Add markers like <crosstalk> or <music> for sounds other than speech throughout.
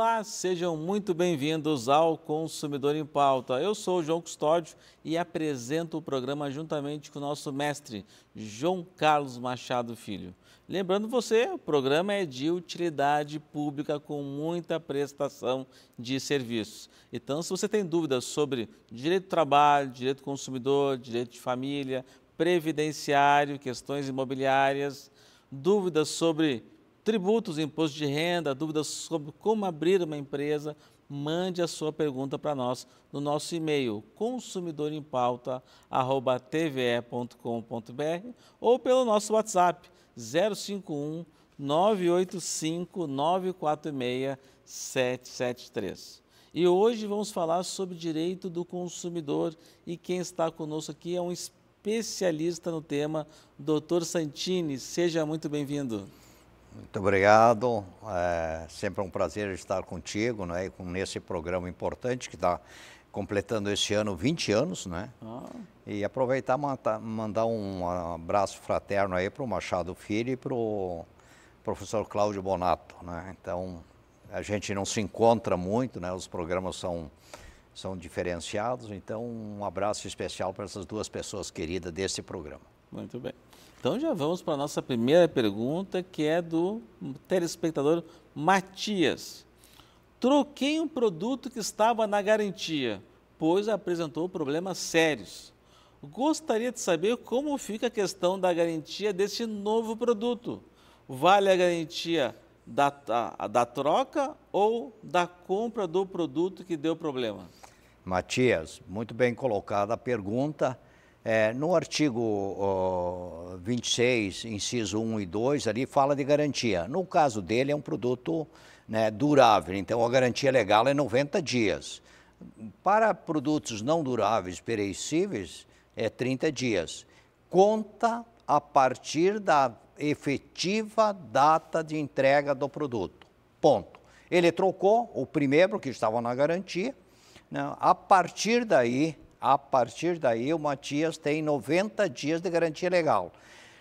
Olá, sejam muito bem-vindos ao Consumidor em Pauta. Eu sou o João Custódio e apresento o programa juntamente com o nosso mestre, João Carlos Machado Filho. Lembrando você, o programa é de utilidade pública com muita prestação de serviços. Então, se você tem dúvidas sobre direito do trabalho, direito do consumidor, direito de família, previdenciário, questões imobiliárias, dúvidas sobre tributos, imposto de renda, dúvidas sobre como abrir uma empresa, mande a sua pergunta para nós no nosso e-mail consumidorempauta@tve.com.br ou pelo nosso WhatsApp 051 985 946 773. E hoje vamos falar sobre direito do consumidor e quem está conosco aqui é um especialista no tema, Dr. Santini. Seja muito bem-vindo. Muito obrigado. É sempre um prazer estar contigo, né? E com, nesse programa importante que está completando este ano 20 anos, né? Ah. E aproveitar e mandar um abraço fraterno aí para o Machado Filho e para o professor Cláudio Bonato, né? Então, a gente não se encontra muito, né? Os programas são são diferenciados, então um abraço especial para essas duas pessoas queridas desse programa. Muito bem. Então já vamos para a nossa primeira pergunta, que é do telespectador Matias. Troquei um produto que estava na garantia, pois apresentou problemas sérios. Gostaria de saber como fica a questão da garantia desse novo produto. Vale a garantia da, da troca ou da compra do produto que deu problema? Matias, muito bem colocada a pergunta. É, no artigo ó, 26, inciso 1 e 2, ali fala de garantia. No caso dele, é um produto né, durável, então a garantia legal é 90 dias. Para produtos não duráveis, perecíveis, é 30 dias. Conta a partir da efetiva data de entrega do produto. Ponto. Ele trocou o primeiro que estava na garantia. Né? A partir daí, a partir daí, o Matias tem 90 dias de garantia legal.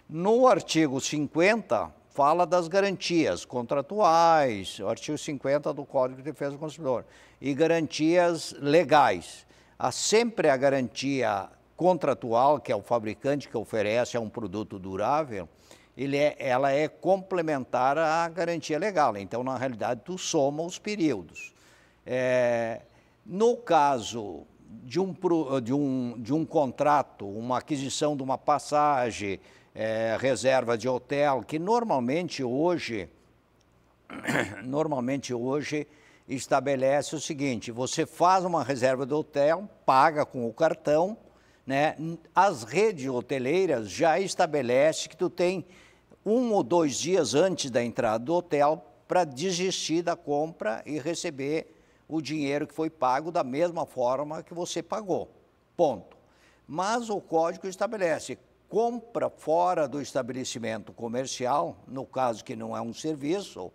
No artigo 50, fala das garantias contratuais, o artigo 50 do Código de Defesa do Consumidor, e garantias legais. Há sempre a garantia contratual, que é o fabricante que oferece a é um produto durável, é, ela é complementar à garantia legal. Então, na realidade, tu soma os períodos. É, no caso de um, eh, de, um, de um contrato, uma aquisição de uma passagem, é, reserva de hotel, que normalmente hoje, <coughs> normalmente hoje estabelece o seguinte: você faz uma reserva de hotel, paga com o cartão, né? As redes hoteleiras já estabelece que tu tem um ou dois dias antes da entrada do hotel para desistir da compra e receber o dinheiro que foi pago da mesma forma que você pagou. Ponto. Mas o código estabelece compra fora do estabelecimento comercial, no caso que não é um serviço,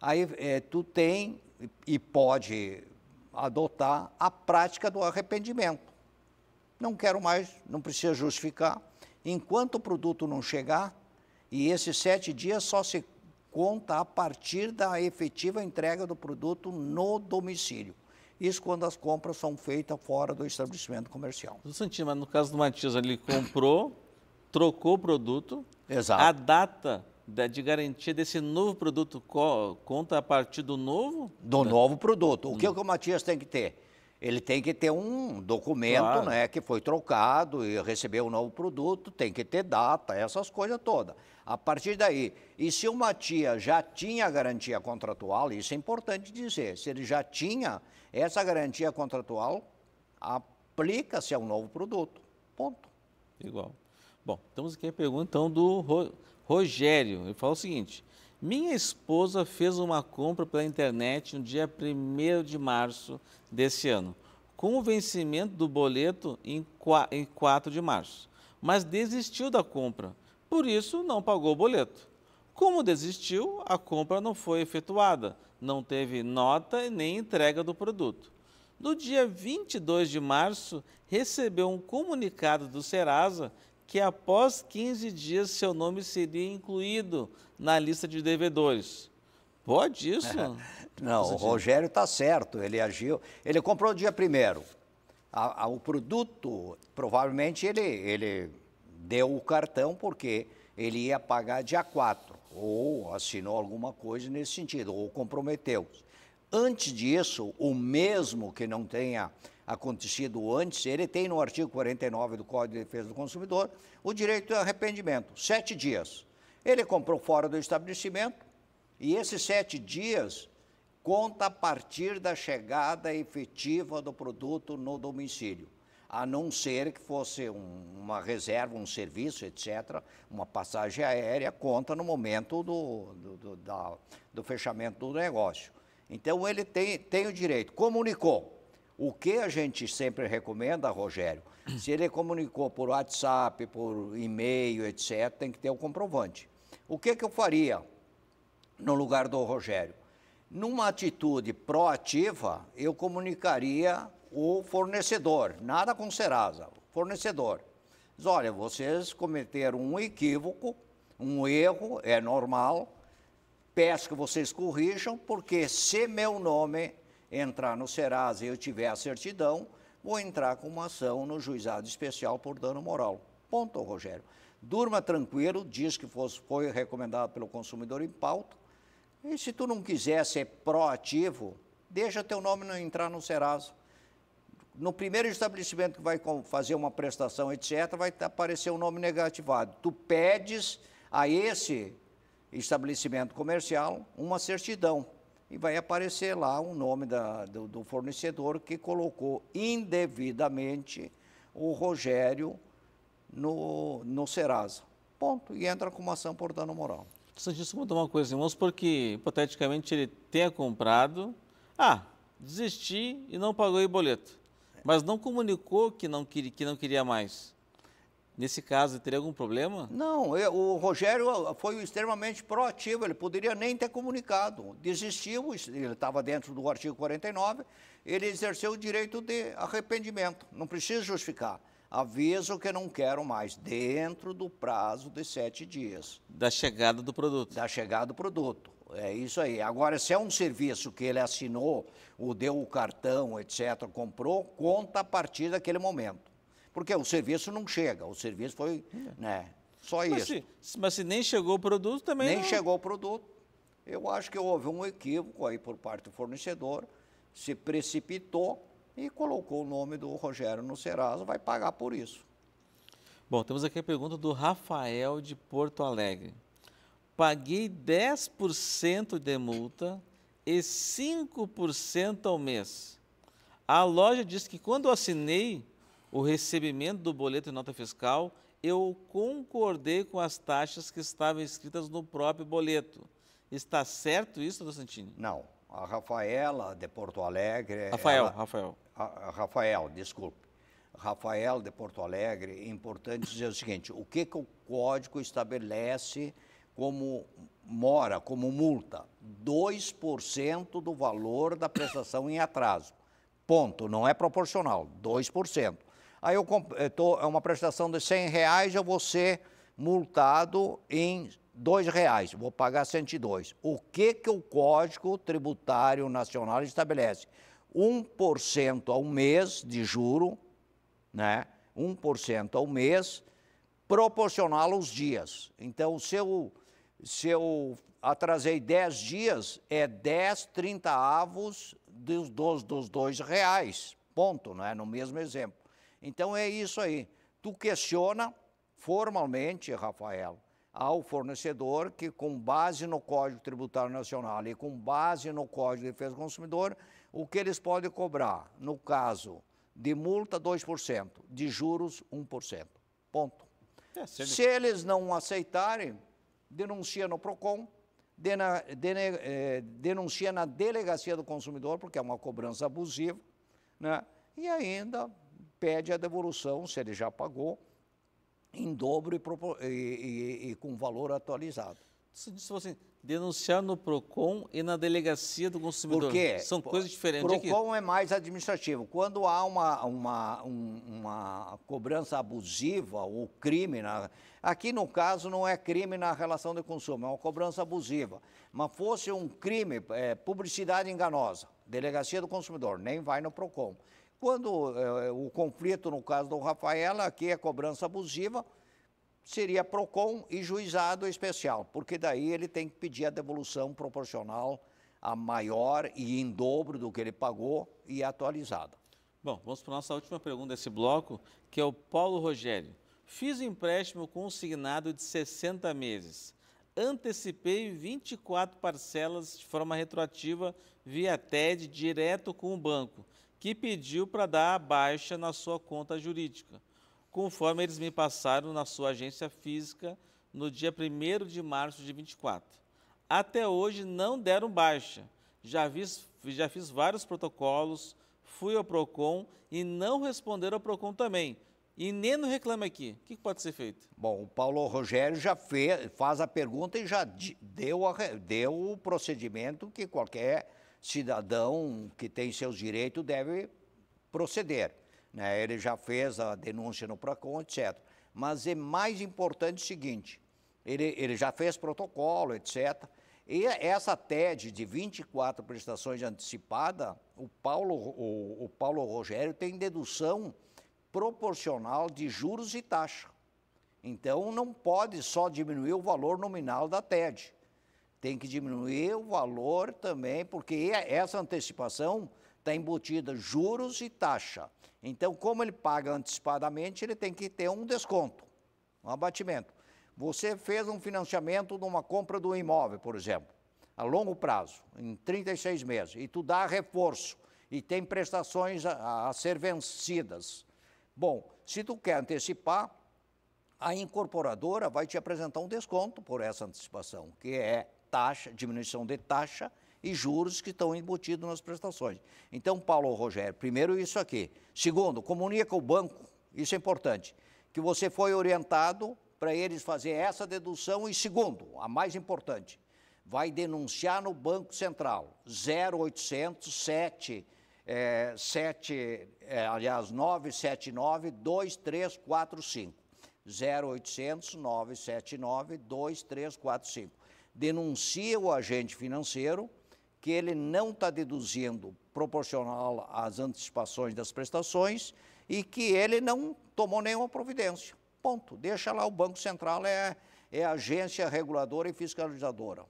aí é, tu tem e pode adotar a prática do arrependimento. Não quero mais, não precisa justificar. Enquanto o produto não chegar, e esses sete dias só se conta a partir da efetiva entrega do produto no domicílio. Isso quando as compras são feitas fora do estabelecimento comercial. Santino, mas no caso do Matias, ele comprou, trocou o produto, Exato. a data de garantia desse novo produto conta a partir do novo? Do novo produto. O que, é que o Matias tem que ter? ele tem que ter um documento, claro. né, que foi trocado e recebeu um novo produto, tem que ter data, essas coisas todas. A partir daí, e se uma tia já tinha garantia contratual, isso é importante dizer, se ele já tinha essa garantia contratual, aplica-se ao novo produto. Ponto. Igual. Bom, estamos aqui a pergunta então do Rogério. Ele fala o seguinte: minha esposa fez uma compra pela internet no dia 1 de março desse ano, com o vencimento do boleto em 4 de março, mas desistiu da compra, por isso não pagou o boleto. Como desistiu, a compra não foi efetuada, não teve nota nem entrega do produto. No dia 22 de março, recebeu um comunicado do Serasa que após 15 dias seu nome seria incluído na lista de devedores. Pode isso? <laughs> Não, o Rogério está certo, ele agiu. Ele comprou o dia primeiro. A, a, o produto, provavelmente ele, ele deu o cartão porque ele ia pagar dia 4, ou assinou alguma coisa nesse sentido, ou comprometeu. Antes disso, o mesmo que não tenha acontecido antes, ele tem no artigo 49 do Código de Defesa do Consumidor o direito de arrependimento, sete dias. Ele comprou fora do estabelecimento e esses sete dias conta a partir da chegada efetiva do produto no domicílio, a não ser que fosse um, uma reserva, um serviço, etc., uma passagem aérea, conta no momento do, do, do, da, do fechamento do negócio. Então, ele tem, tem o direito. Comunicou o que a gente sempre recomenda, Rogério, se ele comunicou por WhatsApp, por e-mail, etc., tem que ter o um comprovante. O que, que eu faria no lugar do Rogério? Numa atitude proativa, eu comunicaria o fornecedor, nada com Serasa, fornecedor. Diz, olha, vocês cometeram um equívoco, um erro, é normal, peço que vocês corrijam, porque se meu nome entrar no Serasa e eu tiver a certidão, vou entrar com uma ação no juizado especial por dano moral. Ponto, Rogério. Durma tranquilo, diz que foi recomendado pelo consumidor em pauta. E se tu não quiser ser proativo, deixa teu nome não entrar no Serasa. No primeiro estabelecimento que vai fazer uma prestação, etc., vai tá, aparecer o um nome negativado. Tu pedes a esse estabelecimento comercial uma certidão e vai aparecer lá o nome da, do, do, fornecedor que colocou indevidamente o Rogério no, no Serasa. Ponto. E entra com uma ação por dano moral. Santíssimo, contar uma coisa, irmãos, porque hipoteticamente ele tenha comprado. Ah, desisti e não pagou o boleto. Mas não comunicou que não, queria, que não queria mais. Nesse caso, teria algum problema? Não, eu, é, o Rogério foi extremamente proativo, ele poderia nem ter comunicado. Desistiu, ele estava dentro do artigo 49, ele exerceu o direito de arrependimento, não precisa justificar. Aviso que não quero mais, dentro do prazo de sete dias. Da chegada do produto. Da chegada do produto. É isso aí. Agora, se é um serviço que ele assinou, ou deu o cartão, etc., comprou, conta a partir daquele momento. Porque o serviço não chega, o serviço foi, né, só isso. mas se nem chegou o produto também Nem não... chegou o produto. Eu acho que houve um equívoco aí por parte do fornecedor, se precipitou e colocou o nome do Rogério no Serasa, vai pagar por isso. Bom, temos aqui a pergunta do Rafael de Porto Alegre. Paguei 10% de multa e 5% ao mês. A loja disse que quando assinei, o recebimento do boleto e nota fiscal, eu concordei com as taxas que estavam escritas no próprio boleto. Está certo isso, do Santini? Não. A Rafaela de Porto Alegre. Rafael, ela, Rafael. A, a Rafael, desculpe. Rafael de Porto Alegre, é importante dizer o seguinte: o que, que o código estabelece como mora, como multa? 2% do valor da prestação em atraso. Ponto. Não é proporcional, 2%. Aí eu estou, eh, é uma prestação de 100 reais, eu vou ser multado em dois reais, vou pagar 102. O que que o Código Tributário Nacional estabelece? 1% ao mês de juro, né? 1% ao mês, proporcional aos dias. Então, se eu, se eu atrasei 10 dias, é 10 30 avos dos, dos, dos dois reais, ponto, né? no mesmo exemplo. Então é isso aí. Tu questiona formalmente, Rafael, ao fornecedor que, com base no Código Tributário Nacional e com base no Código de Defesa do Consumidor, o que eles podem cobrar, no caso de multa 2%, de juros 1%. Ponto. É, se, eles... se, eles... não aceitarem, denuncia no PROCON, dena, dene, eh, denuncia na Delegacia do Consumidor, porque é uma cobrança abusiva, né? e ainda pede a devolução, se ele já pagou, em dobro e, e, e com valor atualizado. Você disse assim, denunciar no PROCON e na delegacia do consumidor. Porque São coisas diferentes. O PROCON é mais administrativo. Quando há uma, uma, uma cobrança abusiva ou crime, na, aqui no caso não é crime na relação de consumo, é uma cobrança abusiva. Mas fosse um crime, é, publicidade enganosa, delegacia do consumidor, nem vai no PROCON. Quando é, o conflito, no caso do Rafaela, aqui é cobrança abusiva, seria PROCON e juizado especial, porque daí ele tem que pedir a devolução proporcional a maior e em dobro do que ele pagou e atualizada. Bom, vamos para a nossa última pergunta desse bloco, que é o Paulo Rogério. Fiz um empréstimo consignado de 60 meses. Antecipei 24 parcelas de forma retroativa via TED direto com o banco que pediu para dar a baixa na sua conta jurídica, conforme eles me passaram na sua agência física no dia 1 de março de 24. Até hoje não deram baixa. Já fiz, já fiz vários protocolos, fui ao PROCON e não responderam ao PROCON também. E nem no Reclame Aqui. O que pode ser feito? Bom, o Paulo Rogério já fez, faz a pergunta e já deu, a, deu o procedimento que qualquer cidadão que tem seus direitos deve proceder. Né? Ele já fez a denúncia no PROCON, etc. Mas é mais importante o seguinte: ele, ele já fez protocolo, etc. E essa TED de 24 prestações antecipadas, o Paulo, o, o Paulo Rogério tem dedução proporcional de juros e taxa. Então, não pode só diminuir o valor nominal da TED tem que diminuir o valor também, porque essa antecipação está embutida juros e taxa. Então, como ele paga antecipadamente, ele tem que ter um desconto, um abatimento. Você fez um financiamento numa compra do imóvel, por exemplo, a longo prazo, em 36 meses, e tu dá reforço e tem prestações a, a ser vencidas. Bom, se tu quer antecipar, a incorporadora vai te apresentar um desconto por essa antecipação, que é taxa, diminuição de taxa e juros que estão embutidos nas prestações. Então, Paulo Rogério, primeiro isso aqui. Segundo, comunica o banco, isso é importante, que você foi orientado para eles fazer essa dedução e segundo, a mais importante, vai denunciar no Banco Central 0800 7 é, 7, é, aliás, 979 2345. 0800 979 2345 denuncia o agente financeiro que ele não está deduzindo proporcional às antecipações das prestações e que ele não tomou nenhuma providência. Ponto. Deixa lá, o Banco Central é, é agência reguladora e fiscalizadora.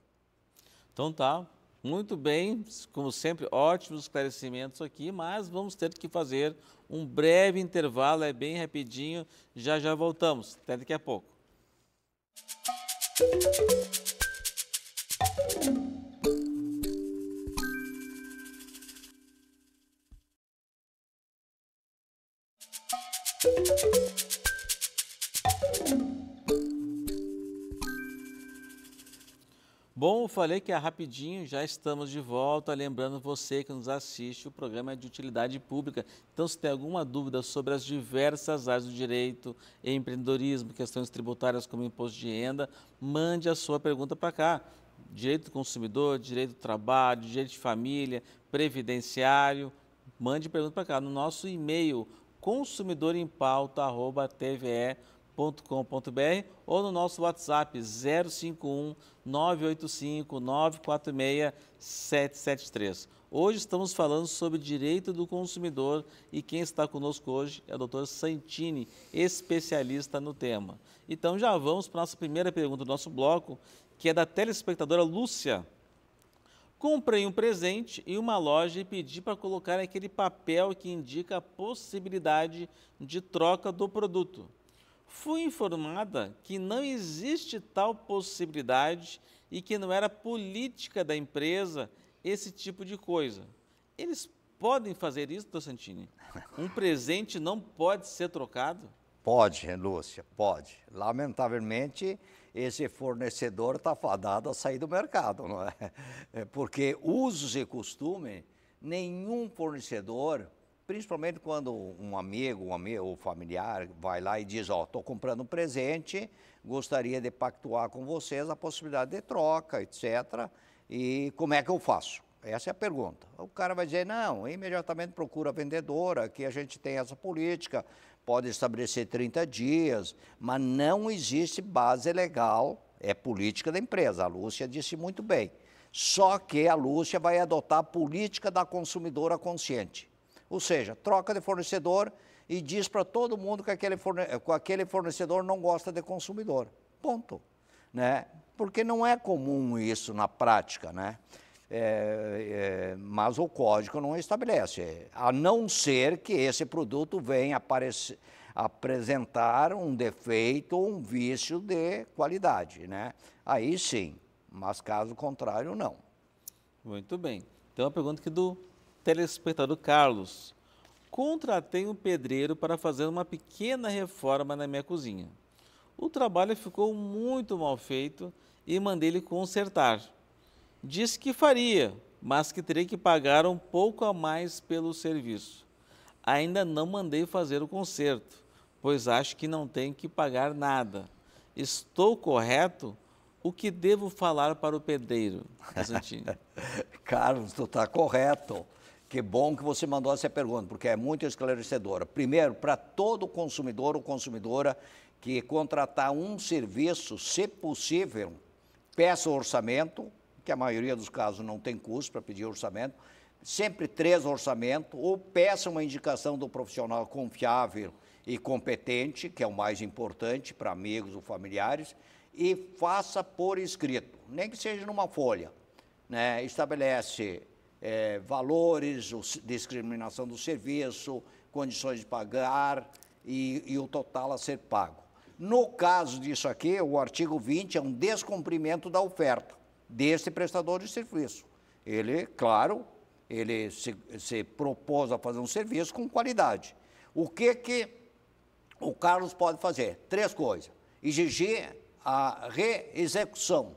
Então tá, muito bem, como sempre, ótimos esclarecimentos aqui, mas vamos ter que fazer um breve intervalo, é bem rapidinho, já já voltamos. Até daqui a pouco. Bom, falei que é rapidinho, já estamos de volta. Lembrando você que nos assiste, o programa é de utilidade pública. Então, se tem alguma dúvida sobre as diversas áreas do direito, empreendedorismo, questões tributárias como imposto de renda, mande a sua pergunta para cá. Direito do consumidor, direito do trabalho, direito de família, previdenciário. Mande pergunta para cá no nosso e-mail consumidorempauta.tve.com www.cultura.com.br ou no nosso WhatsApp 051 985 946 773. Hoje estamos falando sobre direito do consumidor e quem está conosco hoje é o Dr. Santini, especialista no tema. Então já vamos para a nossa primeira pergunta do nosso bloco, que é da telespectadora Lúcia. Comprei um presente em uma loja e pedi para colocar aquele papel que indica a possibilidade de troca do produto fui informada que não existe tal possibilidade e que não era política da empresa esse tipo de coisa. Eles podem fazer isso, Dr. Santini? Um presente não pode ser trocado? Pode, Lúcia, pode. Lamentavelmente, esse fornecedor está fadado a sair do mercado, não é? é porque usos e costumes, nenhum fornecedor principalmente quando um amigo, um amigo ou familiar vai lá e diz, ó, oh, estou comprando um presente, gostaria de pactuar com vocês a possibilidade de troca, etc. E como é que eu faço? Essa é a pergunta. O cara vai dizer, não, imediatamente procura a vendedora, que a gente tem essa política, pode estabelecer 30 dias, mas não existe base legal, é política da empresa. A Lúcia disse muito bem. Só que a Lúcia vai adotar a política da consumidora consciente. Ou seja, troca de fornecedor e diz para todo mundo que aquele, eh, aquele fornecedor não gosta de consumidor. Ponto. Né? Porque não é comum isso na prática, né? É, é, mas o código não estabelece, a não ser que esse produto venha aparecer, apresentar um defeito ou um vício de qualidade, né? Aí sim, mas caso contrário, não. Muito bem. Então, a pergunta aqui do telespectador Carlos, contratei um pedreiro para fazer uma pequena reforma na minha cozinha. O trabalho ficou muito mal feito e mandei ele consertar. Disse que faria, mas que teria que pagar um pouco a mais pelo serviço. Ainda não mandei fazer o conserto, pois acho que não tenho que pagar nada. Estou correto? O que devo falar para o pedreiro, <laughs> Carlos, tu está correto. Que bom que você mandou essa pergunta, porque é muito esclarecedora. Primeiro, para todo consumidor ou consumidora que contratar um serviço, se possível, peça orçamento, que a maioria dos casos não tem custo para pedir orçamento, sempre três orçamentos, ou peça uma indicação do profissional confiável e competente, que é o mais importante para amigos ou familiares, e faça por escrito, nem que seja numa folha. Né? Estabelece é, valores, o, discriminação do serviço, condições de pagar e, e o total a ser pago. No caso disso aqui, o artigo 20 é um descumprimento da oferta desse prestador de serviço. Ele, claro, ele se, se, propôs a fazer um serviço com qualidade. O que que o Carlos pode fazer? Três coisas. Exigir a reexecução,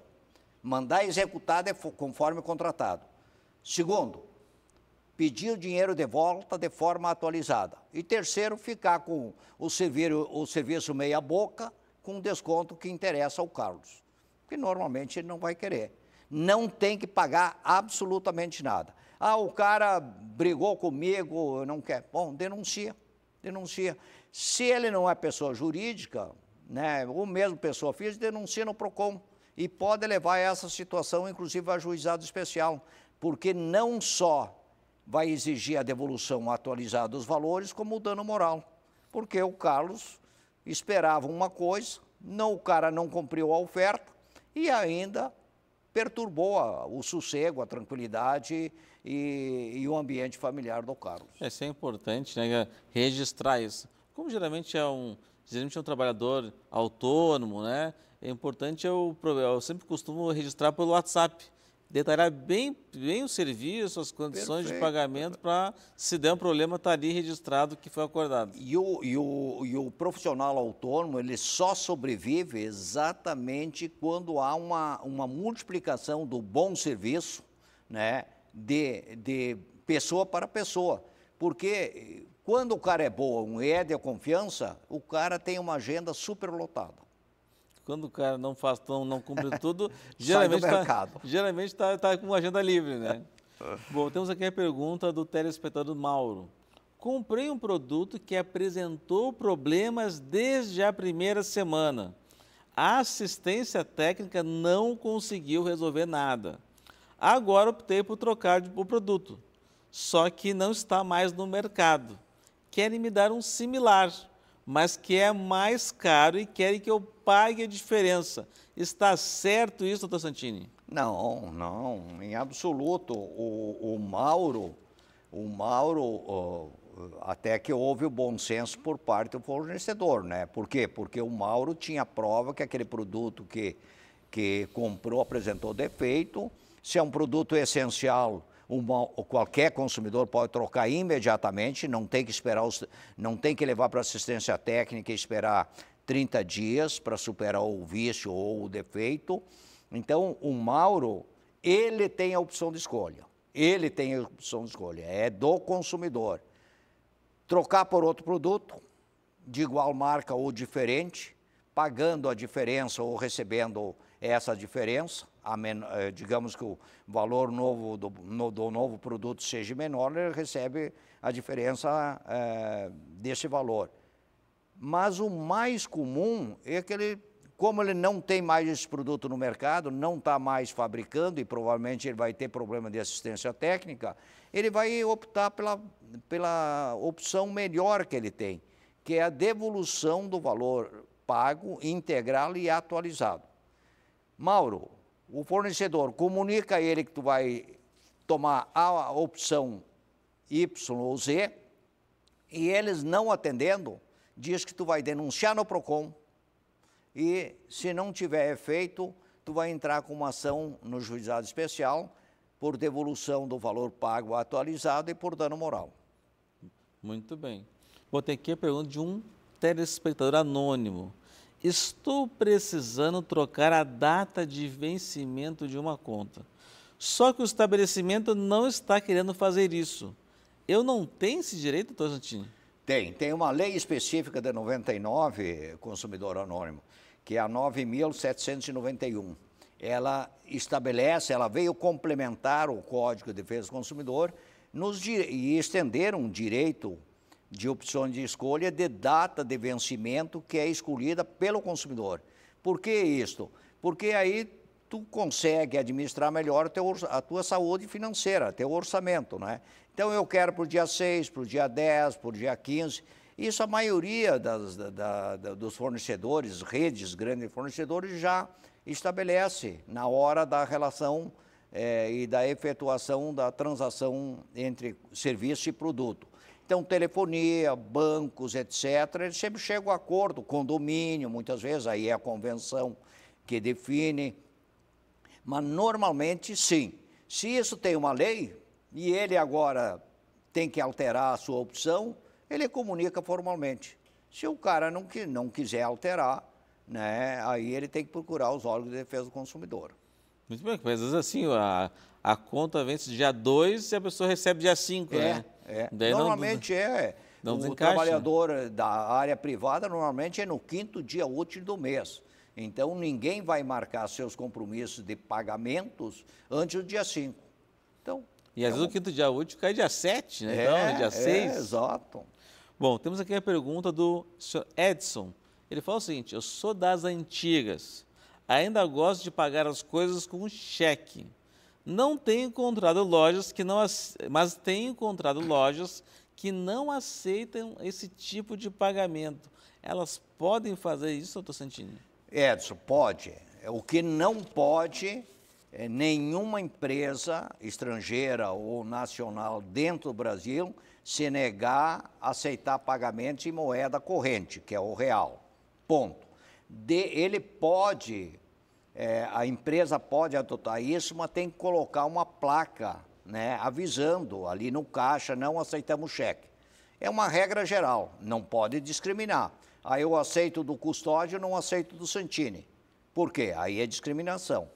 mandar executar conforme contratado. Segundo, pedir o dinheiro de volta de forma atualizada. E terceiro, ficar com o, serviço, o serviço meia-boca com desconto que interessa ao Carlos, que normalmente ele não vai querer. Não tem que pagar absolutamente nada. Ah, o cara brigou comigo, não quer. Bom, denuncia, denuncia. Se ele não é pessoa jurídica, né, ou mesmo pessoa física, denuncia no PROCON. E pode levar essa situação, inclusive, a juizado especial porque não só vai exigir a devolução atualizada dos valores, como o dano moral. Porque o Carlos esperava uma coisa, não, o cara não cumpriu a oferta e ainda perturbou a, o sossego, a tranquilidade e, e, o ambiente familiar do Carlos. É, isso é importante, né? Registrar isso. Como geralmente é um, geralmente é um trabalhador autônomo, né? É importante eu, eu sempre costumo registrar pelo WhatsApp detalhar bem, bem o serviço, as condições Perfeito. de pagamento, para se der um problema, estar tá ali registrado que foi acordado. E o, e, o, e o profissional autônomo, ele só sobrevive exatamente quando há uma, uma multiplicação do bom serviço né, de, de pessoa para pessoa. Porque eh, quando o cara é bom e é de confiança, o cara tem uma agenda super lotada quando o cara não faz tão, não cumpre <laughs> tudo, geralmente está geralmente tá, tá com agenda livre, né? <laughs> Bom, temos aqui a pergunta do telespectador Mauro. Comprei um produto que apresentou problemas desde a primeira semana. A assistência técnica não conseguiu resolver nada. Agora optei por trocar o produto, só que não está mais no mercado. Querem me dar um similar mas que é mais caro e querem que eu pague a diferença. Está certo isso, doutor Santini? Não, não, em absoluto. O, o Mauro, o Mauro, até que houve o bom senso por parte do fornecedor, né? Por quê? Porque o Mauro tinha prova que aquele produto que, que comprou apresentou defeito. Se é um produto essencial, uma, qualquer consumidor pode trocar imediatamente, não tem que esperar, os, não tem que levar para assistência técnica e esperar 30 dias para superar o vício ou o defeito. Então, o Mauro, ele tem a opção de escolha. Ele tem a opção de escolha, é do consumidor. Trocar por outro produto, de igual marca ou diferente, pagando a diferença ou recebendo essa diferença, men, eh, digamos que o valor novo do, no, do, novo produto seja menor, ele recebe a diferença é, desse valor. Mas o mais comum é que ele, como ele não tem mais esse produto no mercado, não está mais fabricando e provavelmente ele vai ter problema de assistência técnica, ele vai optar pela, pela opção melhor que ele tem, que é a devolução do valor pago, integral e atualizado. Mauro, o fornecedor comunica a ele que tu vai tomar a opção Y ou Z, e eles não atendendo, diz que tu vai denunciar no PROCON e se não tiver efeito, tu vai entrar com uma ação no juizado especial por devolução do valor pago atualizado e por dano moral. Muito bem. ter aqui a pergunta de um telespectador anônimo. Estou precisando trocar a data de vencimento de uma conta. Só que o estabelecimento não está querendo fazer isso. Eu não tenho esse direito, doutor Santini? Tem. Tem uma lei específica da 99, consumidor anônimo, que é a 9.791. Ela estabelece, ela veio complementar o Código de Defesa do Consumidor nos, e estender um direito de opções de escolha de data de vencimento que é escolhida pelo consumidor. Por que isto? Porque aí tu consegue administrar melhor a tua saúde financeira, teu orçamento, né? Então eu quero para o dia 6, para o dia 10, para o dia 15. Isso a maioria das, da, da, dos fornecedores, redes, grandes fornecedores, já estabelece na hora da relação eh, e da efetuação da transação entre serviço e produto. Então, telefonia, bancos, etc., eles sempre chegam a acordo, condomínio, muitas vezes, aí é a convenção que define. Mas, normalmente, sim. Se isso tem uma lei e ele agora tem que alterar a sua opção, ele comunica formalmente. Se o cara não, não quiser alterar, né, aí ele tem que procurar os órgãos de defesa do consumidor. Muito bem, mas vezes assim, a, a conta vence dia 2 e a pessoa recebe dia 5, é. né? É. Normalmente não, é. Não o né? trabalhador da área privada normalmente é no quinto dia útil do mês. Então ninguém vai marcar seus compromissos de pagamentos antes do dia 5. Então, e às é vezes um... o quinto dia útil cai dia 7, né? Então, é, dia 6. É, exato. Bom, temos aqui a pergunta do Sr. Edson. Ele fala o seguinte: eu sou das antigas. Ainda gosto de pagar as coisas com cheque. Não tenho encontrado lojas que não, mas tenho encontrado lojas que não aceitam esse tipo de pagamento. Elas podem fazer isso, doutor Santini? Edson, pode. O que não pode é nenhuma empresa estrangeira ou nacional dentro do Brasil se negar a aceitar pagamentos em moeda corrente, que é o real. Ponto. De, ele pode é, a empresa pode adotar isso, mas tem que colocar uma placa né, avisando ali no caixa, não aceitamos cheque. É uma regra geral, não pode discriminar. Aí ah, eu aceito do custódio, não aceito do Santini. Por quê? Aí é discriminação.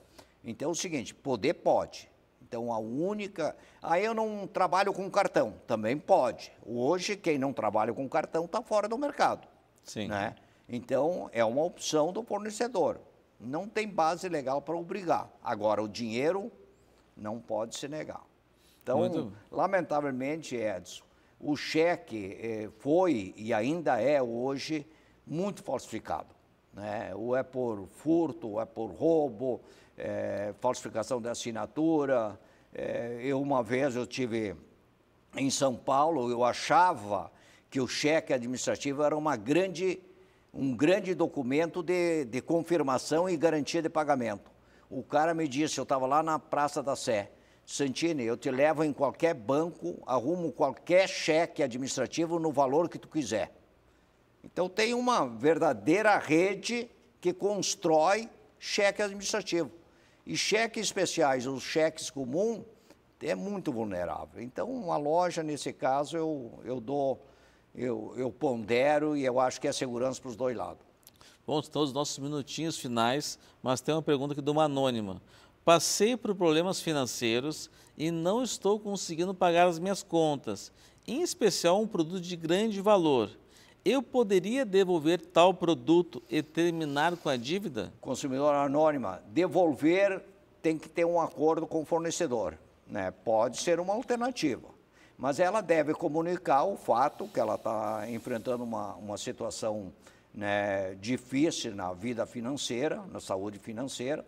Então é o seguinte, poder pode. Então a única. Aí eu não trabalho com cartão, também pode. Hoje, quem não trabalha com cartão está fora do mercado. Sim. Né? Então é uma opção do fornecedor não tem base legal para obrigar. Agora, o dinheiro não pode se negar. Então, Muito... lamentavelmente, Edson, o cheque eh, foi e ainda é hoje muito falsificado. Né? Ou é por furto, ou é por roubo, é, falsificação da assinatura. É, eu uma vez eu tive em São Paulo, eu achava que o cheque administrativo era uma grande um grande documento de, de confirmação e garantia de pagamento. O cara me disse, eu estava lá na Praça da Sé, Santini, eu te levo em qualquer banco, arrumo qualquer cheque administrativo no valor que tu quiser. Então tem uma verdadeira rede que constrói cheque administrativo. E cheques especiais, os cheques comuns, é muito vulnerável. Então, uma loja, nesse caso, eu, eu dou eu, eu pondero e eu acho que é segurança para os dois lados. Bom, estão os nossos minutinhos finais, mas tem uma pergunta aqui de uma anônima. Passei por problemas financeiros e não estou conseguindo pagar as minhas contas, em especial um produto de grande valor. Eu poderia devolver tal produto e terminar com a dívida? Consumidora anônima, devolver tem que ter um acordo com o fornecedor. Né? Pode ser uma alternativa mas ela deve comunicar o fato que ela está enfrentando uma, uma situação né, difícil na vida financeira, na saúde financeira,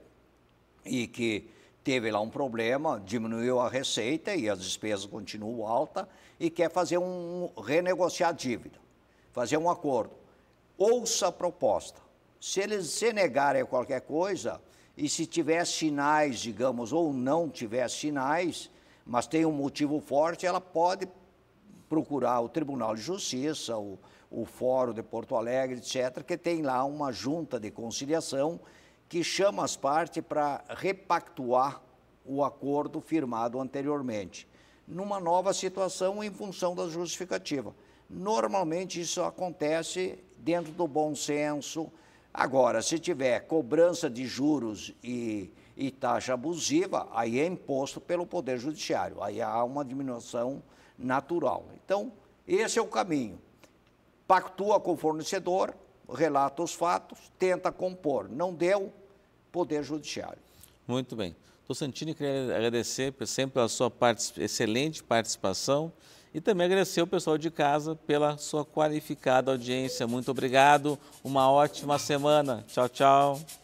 e que teve lá um problema, diminuiu a receita e as despesas continuam altas e quer fazer um renegociar a dívida, fazer um acordo. Ouça a proposta. Se eles se negarem a qualquer coisa e se tiver sinais, digamos, ou não tiver sinais, mas tem um motivo forte, ela pode procurar o Tribunal de Justiça, o, o Fórum de Porto Alegre, etc., que tem lá uma junta de conciliação que chama as partes para repactuar o acordo firmado anteriormente, numa nova situação em função da justificativa. Normalmente isso acontece dentro do bom senso, Agora, se tiver cobrança de juros e, e taxa abusiva, aí é imposto pelo Poder Judiciário, aí há uma diminuição natural. Então, esse é o caminho. Pactua com o fornecedor, relata os fatos, tenta compor. Não deu, Poder Judiciário. Muito bem. Doutor Santini, queria agradecer sempre pela sua excelente participação. E também agradecer o pessoal de casa pela sua qualificada audiência. Muito obrigado, uma ótima semana. Tchau, tchau.